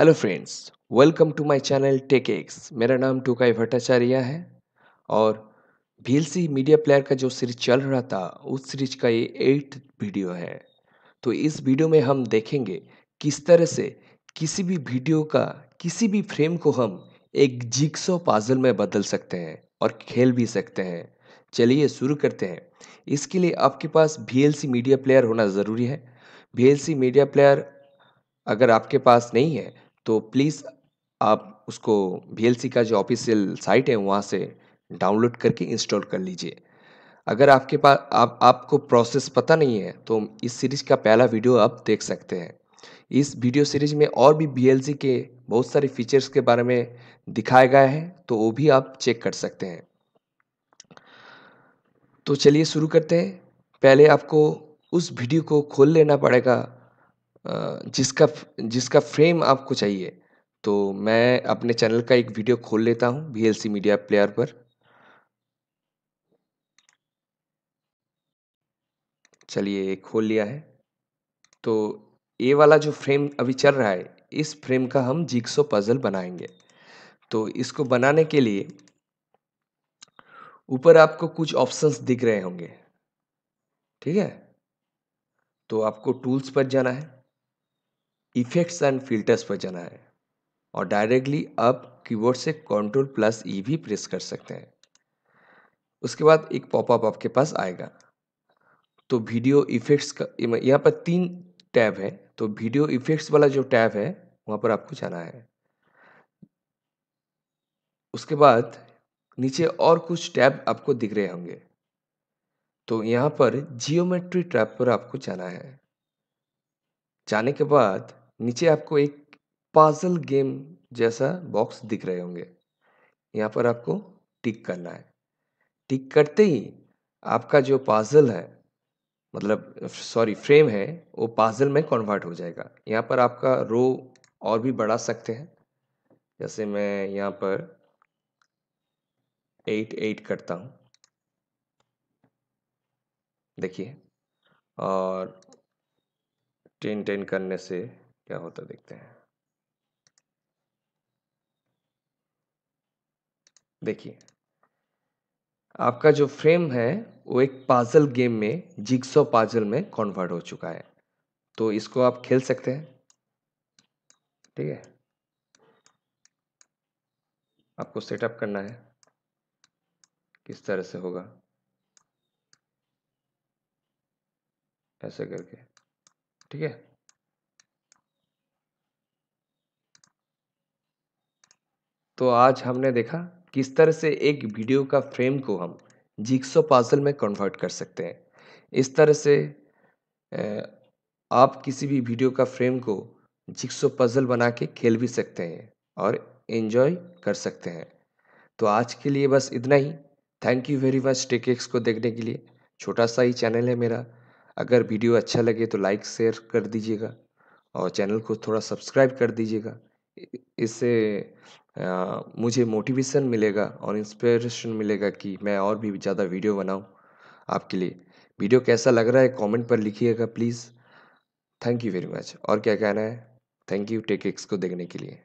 hello friends welcome to my channel tech X मेरा नाम टोकाई भट्टाचार्य है और भीलसी मीडिया प्लेयर का जो सीरीज चल रहा था उस सीरीज का ये एट वीडियो है तो इस वीडियो में हम देखेंगे किस तरह से किसी भी वीडियो का किसी भी फ्रेम को हम एक जिक्सो पाजल में बदल सकते हैं और खेल भी सकते हैं चलिए शुरू करते हैं इसके लिए आपके पास भी मीडिया प्लेयर होना ज़रूरी है वी मीडिया प्लेयर अगर आपके पास नहीं है तो प्लीज़ आप उसको वी का जो ऑफिशियल साइट है वहाँ से डाउनलोड करके इंस्टॉल कर लीजिए अगर आपके पास आप आपको प्रोसेस पता नहीं है तो इस सीरीज का पहला वीडियो आप देख सकते हैं इस वीडियो सीरीज में और भी बी के बहुत सारे फीचर्स के बारे में दिखाया गया है तो वो भी आप चेक कर सकते हैं तो चलिए शुरू करते हैं पहले आपको उस वीडियो को खोल लेना पड़ेगा जिसका जिसका फ्रेम आपको चाहिए तो मैं अपने चैनल का एक वीडियो खोल लेता हूं वी मीडिया प्लेयर पर चलिए खोल लिया है तो ये वाला जो फ्रेम अभी चल रहा है इस फ्रेम का हम जिक्सो पजल बनाएंगे तो इसको बनाने के लिए ऊपर आपको कुछ ऑप्शंस दिख रहे होंगे ठीक है तो आपको टूल्स पर जाना है इफेक्ट्स एंड फिल्टर्स पर जाना है और डायरेक्टली आप कीबोर्ड से कंट्रोल प्लस ई भी प्रेस कर सकते हैं उसके बाद एक पॉपअप आपके पास आएगा तो वीडियो इफेक्ट्स का यहाँ पर तीन टैब है तो वीडियो इफेक्ट्स वाला जो टैब है वहाँ पर आपको जाना है उसके बाद नीचे और कुछ टैब आपको दिख रहे होंगे तो यहाँ पर जियोमेट्री टैब पर आपको जाना है जाने के बाद नीचे आपको एक पाजल गेम जैसा बॉक्स दिख रहे होंगे यहाँ पर आपको टिक करना है टिक करते ही आपका जो पाजल है मतलब सॉरी फ्रेम है वो पाजल में कन्वर्ट हो जाएगा यहाँ पर आपका रो और भी बढ़ा सकते हैं जैसे मैं यहाँ पर एट एट करता हूँ देखिए और टेन टेन करने से क्या होता देखते हैं देखिए आपका जो फ्रेम है वो एक पाजल गेम में जिक्सो पाजल में कन्वर्ट हो चुका है तो इसको आप खेल सकते हैं ठीक है आपको सेटअप करना है किस तरह से होगा ऐसे करके ठीक है तो आज हमने देखा किस तरह से एक वीडियो का फ्रेम को हम जिक्सो पाजल में कन्वर्ट कर सकते हैं इस तरह से आप किसी भी वीडियो का फ्रेम को जिक्सो पजल बना के खेल भी सकते हैं और इन्जॉय कर सकते हैं तो आज के लिए बस इतना ही thank you very much X को देखने के लिए छोटा सा ही चैनल है मेरा अगर वीडियो अच्छा लगे तो लाइक शेयर कर दीजिएगा और चैनल को थोड़ा सब्सक्राइब कर दीजिएगा इससे मुझे मोटिवेशन मिलेगा और इंस्पिरेशन मिलेगा कि मैं और भी ज़्यादा वीडियो बनाऊँ आपके लिए वीडियो कैसा लग रहा है कमेंट पर लिखिएगा please thank you very much और क्या कहना है थैंक यू टेक एक्स को देखने के लिए